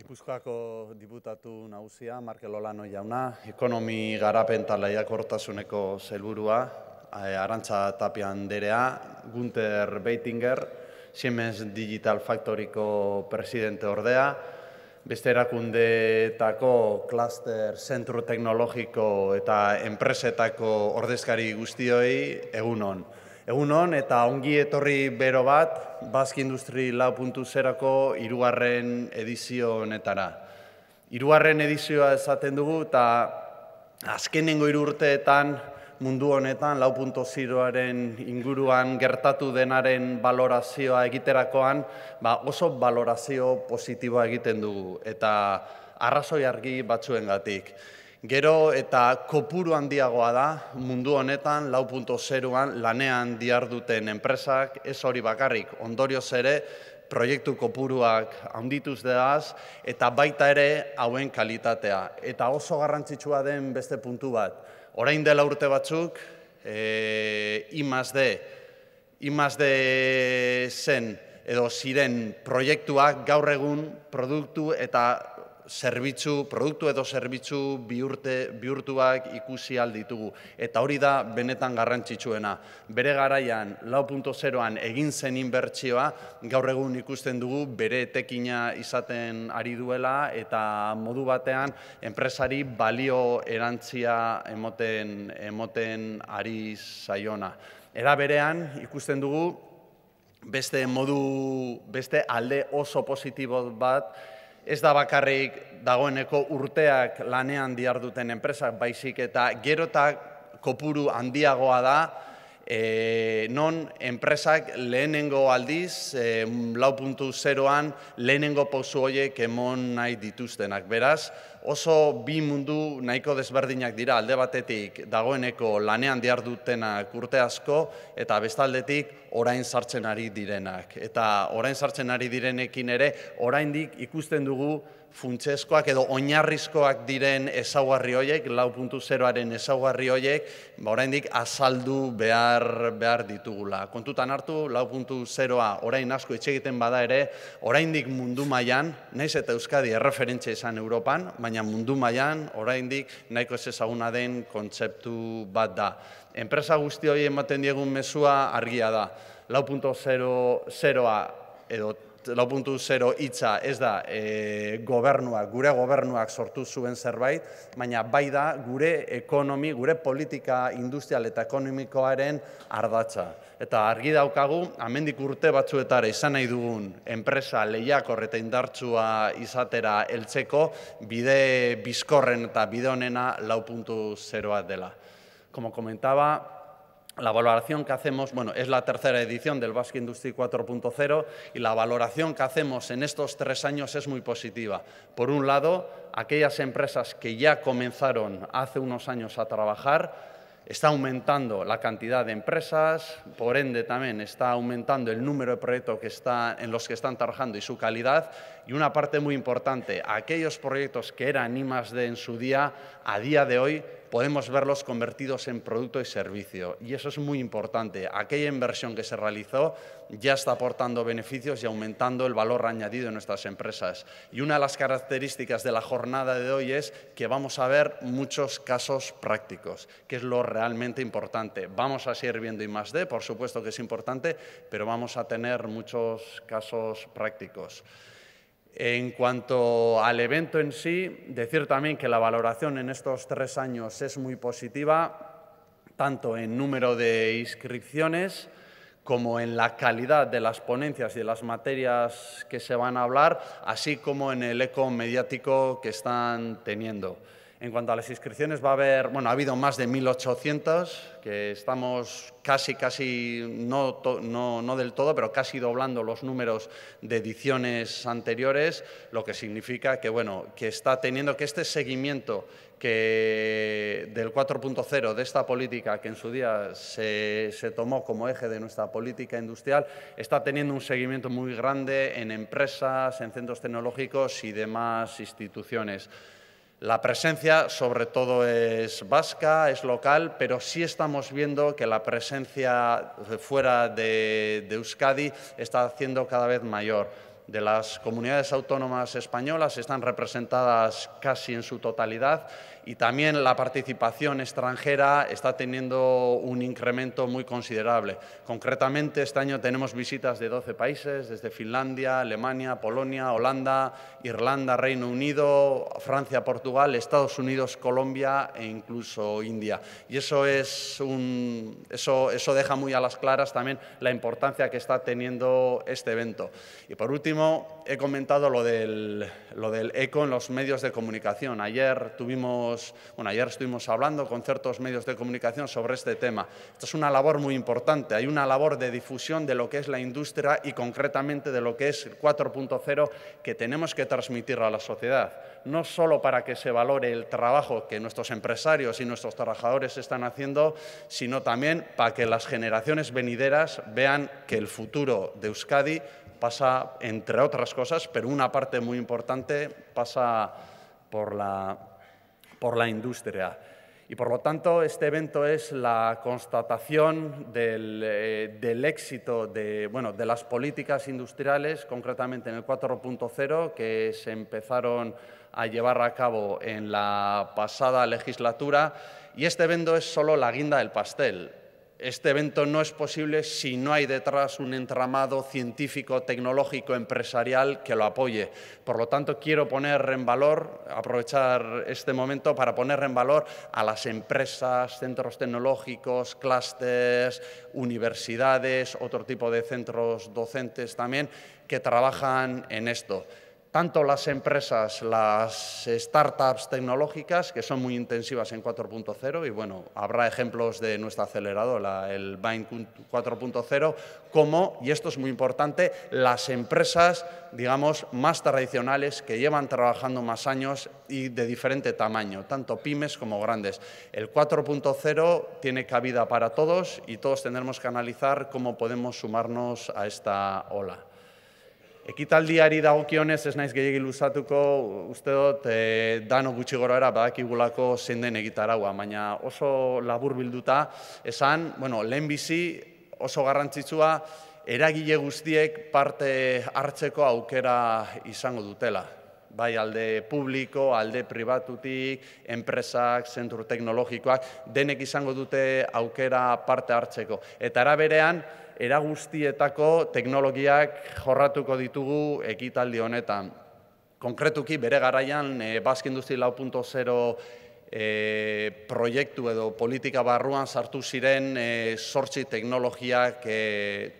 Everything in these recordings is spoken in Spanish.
Gipuzkoako diputatu nauzia, Marke Olano jauna, ekonomi garapen talaiak hortasuneko zelburua, eh, Arantza Tapian derea, Gunter Beitinger, Siemens Digital Factoryko presidente ordea, beste erakundeetako klaster, zentru teknologiko eta enpresetako ordezkari guztioi, egunon. Egun hon eta ongi etorri bero bat Bask Industri 40 zerako hirugarren edizio honetara. Hirugarren edizioa esaten dugu eta azkenengo hiru urteetan mundu honetan 4.0aren inguruan gertatu denaren valorazioa egiterakoan, ba oso valorazio positiboa egiten dugu eta arrazoi argi batzuengatik. gatik. Gero eta kopuru handiagoa da mundu honetan 4.0an lanean diarduten enpresak, ez hori bakarrik, ondorioz ere proiektu kopuruak handituz deaz, eta baita ere hauen kalitatea. Eta oso garrantzitsua den beste puntu bat, orain dela urte batzuk, e, eh, imaz de, imaz de zen, edo ziren proiektuak gaur egun produktu eta zerbitzu, produktu edo zerbitzu bihurte, bihurtuak ikusi alditugu. Eta hori da benetan garrantzitsuena. Bere garaian, lau an egin zen inbertsioa, gaur egun ikusten dugu bere etekina izaten ari duela eta modu batean enpresari balio erantzia emoten, emoten ari zaiona. Era berean, ikusten dugu, beste modu, beste alde oso positibo bat, ez da bakarrik dagoeneko urteak lanean diarduten enpresak baizik eta gerotak kopuru handiagoa da, Eh, non enpresak lehenengo aldiz, eh, lau 4.0an, lehenengo pausu horiek emon nahi dituztenak. Beraz, oso bi mundu nahiko desberdinak dira alde batetik dagoeneko lanean dihar dutenak urte asko eta bestaldetik orain sartzen ari direnak. Eta orain sartzen ari direnekin ere, oraindik ikusten dugu funtsezkoak edo oinarrizkoak diren ezaugarri hoiek, 4.0aren ezaugarri hoiek, ba oraindik azaldu behar behar ditugula. Kontutan hartu 4.0a orain asko itxe egiten bada ere, oraindik mundu mailan, naiz eta Euskadi erreferentzia izan Europan, baina mundu mailan oraindik nahiko ez ezaguna den kontzeptu bat da. Enpresa guzti hori ematen diegun mezua argia da. 40 zeroa edo zero hitza ez da e, gobernuak, gure gobernuak sortu zuen zerbait, baina bai da gure ekonomi, gure politika industrial eta ekonomikoaren ardatza. Eta argi daukagu, amendik urte batzuetara izan nahi dugun, enpresa lehiak horreta indartsua izatera heltzeko bide bizkorren eta bide honena laupuntu a dela. Como comentaba... la valoración que hacemos, bueno, es la tercera edición del Basque Industry 4.0 y la valoración que hacemos en estos tres años es muy positiva. Por un lado, aquellas empresas que ya comenzaron hace unos años a trabajar, está aumentando la cantidad de empresas, por ende también está aumentando el número de proyectos que en los que están trabajando y su calidad. Y una parte muy importante, aquellos proyectos que eran de en su día, a día de hoy podemos verlos convertidos en producto y servicio. Y eso es muy importante. Aquella inversión que se realizó ya está aportando beneficios y aumentando el valor añadido en nuestras empresas. Y una de las características de la jornada de hoy es que vamos a ver muchos casos prácticos, que es lo realmente importante. Vamos a seguir viendo I más por supuesto que es importante, pero vamos a tener muchos casos prácticos. En cuanto al evento en sí, decir también que la valoración en estos tres años es muy positiva, tanto en número de inscripciones como en la calidad de las ponencias y de las materias que se van a hablar, así como en el eco mediático que están teniendo. En cuanto a las inscripciones, va a haber, bueno, ha habido más de 1.800, que estamos casi, casi, no, del todo, pero casi doblando los números de ediciones anteriores, lo que significa que, bueno, que está teniendo que este seguimiento que del 4.0 de esta política que en su día se, se tomó como eje de nuestra política industrial, está teniendo un seguimiento muy grande en empresas, en centros tecnológicos y demás instituciones. La presencia sobre todo es vasca, es local, pero sí estamos viendo que la presencia fuera de, Euskadi está haciendo cada vez mayor de las comunidades autónomas españolas están representadas casi en su totalidad y también la participación extranjera está teniendo un incremento muy considerable. Concretamente, este año tenemos visitas de 12 países, desde Finlandia, Alemania, Polonia, Holanda, Irlanda, Reino Unido, Francia, Portugal, Estados Unidos, Colombia e incluso India. Y eso, es un, eso, eso deja muy a las claras también la importancia que está teniendo este evento. Y por último, no he comentado lo del, lo del, eco en los medios de comunicación. Ayer, tuvimos, bueno, ayer estuvimos hablando con ciertos medios de comunicación sobre este tema. Esta es una labor muy importante. Hay una labor de difusión de lo que es la industria y concretamente de lo que es el 4.0 que tenemos que transmitir a la sociedad. No solo para que se valore el trabajo que nuestros empresarios y nuestros trabajadores están haciendo, sino también para que las generaciones venideras vean que el futuro de Euskadi pasa, entre otras cosas, pero una parte muy importante pasa por la, industria. Y por lo tanto, este evento es la constatación del, eh, éxito de, de las políticas industriales, concretamente en el 4.0, que se empezaron a llevar a cabo en la pasada legislatura. Y este evento es solo la guinda del pastel. Este evento no es posible si no hay detrás un entramado científico, tecnológico, empresarial que lo apoye. Por lo tanto, quiero poner en valor, aprovechar este momento para poner en valor a las empresas, centros tecnológicos, clústeres, universidades, otro tipo de centros docentes también que trabajan en esto tanto las empresas, las startups tecnológicas, que son muy intensivas en 4.0, y bueno, habrá ejemplos de nuestro acelerador, el Bind 4.0, como, y esto es muy importante, las empresas, digamos, más tradicionales, que llevan trabajando más años y de diferente tamaño, tanto pymes como grandes. El 4.0 tiene cabida para todos y todos tendremos que analizar cómo podemos sumarnos a esta ola. Ekitaldiari dagokionez ez naiz gehiegi luzatuko, uste dut e, dano gutxi gora gorara badakigulako zein den egitaragua, baina oso labur bilduta esan, bueno, lehen bizi oso garrantzitsua eragile guztiek parte hartzeko aukera izango dutela bai alde publiko, alde pribatutik, enpresak, zentru teknologikoak, denek izango dute aukera parte hartzeko. Eta araberean, guztietako teknologiak jorratuko ditugu ekitaldi honetan. Konkretuki bere garaian e, Basque Industry 4.0 E, proiektu edo politika barruan sartu ziren e, sortzi teknologiak e,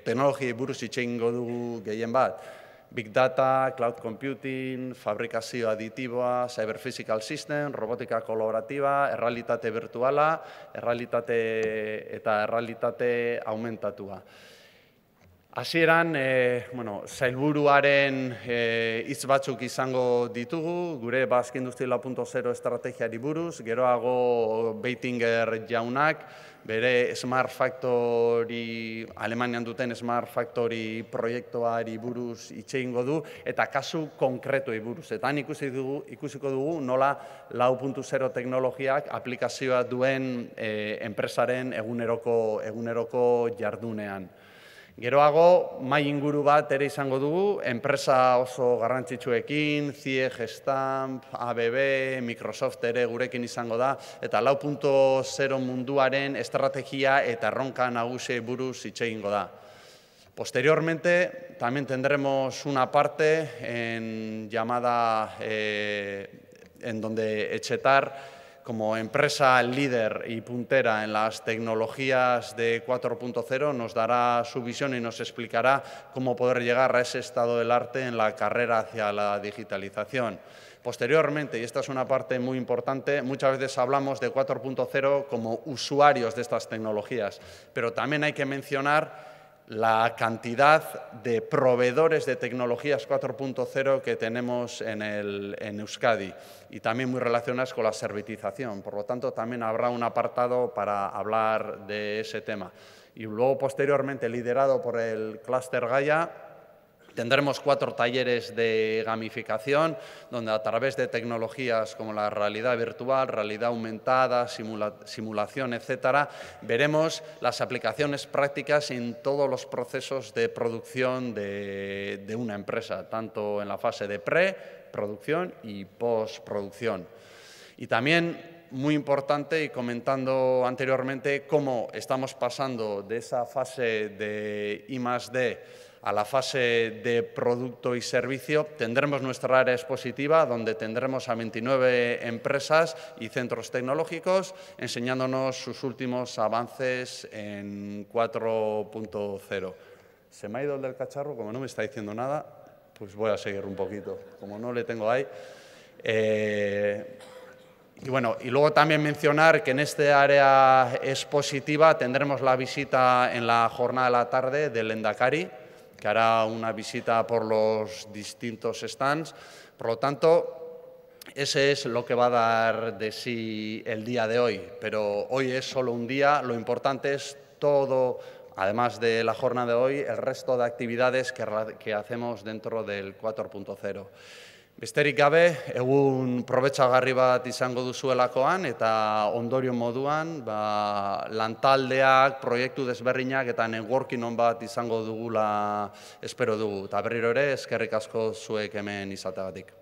teknologiai buruz itxeingo dugu gehien bat. Big data, cloud computing, fabrikazio aditiboa, cyber physical system, robotika kolaboratiba, errealitate virtuala, errealitate eta errealitate aumentatua. Hasieran, e, bueno, zailburuaren e, eh, hitz batzuk izango ditugu, gure Bask Industrial 2.0 estrategiari buruz, geroago Beitinger jaunak, bere Smart Factory, Alemanian duten Smart Factory proiektuari buruz hitz ingo du, eta kasu konkretu buruz. Eta han ikusi dugu, ikusiko dugu nola lau teknologiak aplikazioa duen e, enpresaren eguneroko, eguneroko jardunean. Geroago, mai inguru bat ere izango dugu, enpresa oso garrantzitsuekin, CIE, Gestamp, ABB, Microsoft ere gurekin izango da, eta lau punto zero munduaren estrategia eta erronka nagusi buruz itxegingo da. Posteriormente, tamén tendremos una parte en llamada eh, en donde etxetar como empresa líder y puntera en las tecnologías de 4.0, nos dará su visión y nos explicará cómo poder llegar a ese estado del arte en la carrera hacia la digitalización. Posteriormente, y esta es una parte muy importante, muchas veces hablamos de 4.0 como usuarios de estas tecnologías, pero también hay que mencionar la cantidad de proveedores de tecnologías 4.0 que tenemos en, Euskadi y también muy relacionadas con la servitización. Por lo tanto, también habrá un apartado para hablar de ese tema. Y luego, posteriormente, liderado por el Cluster Gaia, Tendremos cuatro talleres de gamificación, donde a través de tecnologías como la realidad virtual, realidad aumentada, simulación, etc., veremos las aplicaciones prácticas en todos los procesos de producción de, una empresa, tanto en la fase de pre, producción y postproducción. Y también muy importante y comentando anteriormente cómo estamos pasando de esa fase de I a la fase de producto y servicio. Tendremos nuestra área expositiva, donde tendremos a 29 empresas y centros tecnológicos enseñándonos sus últimos avances en 4.0. Se me ha ido el del cacharro, como no me está diciendo nada, pues voy a seguir un poquito, como no le tengo ahí. Eh, y bueno, y luego también mencionar que en este área expositiva tendremos la visita en la jornada de la tarde del Endacari, que hará una visita por los distintos stands. Por lo tanto, ese es lo que va a dar de sí el día de hoy, pero hoy es solo un día, lo importante es todo, además de la jornada de hoy, el resto de actividades que, que hacemos dentro del 4.0. Besterik gabe, egun probetxagarri bat izango duzuelakoan eta ondorio moduan ba, lantaldeak, proiektu desberrinak eta networking on bat izango dugula espero dugu. Eta berriro ere, eskerrik asko zuek hemen izateagatik.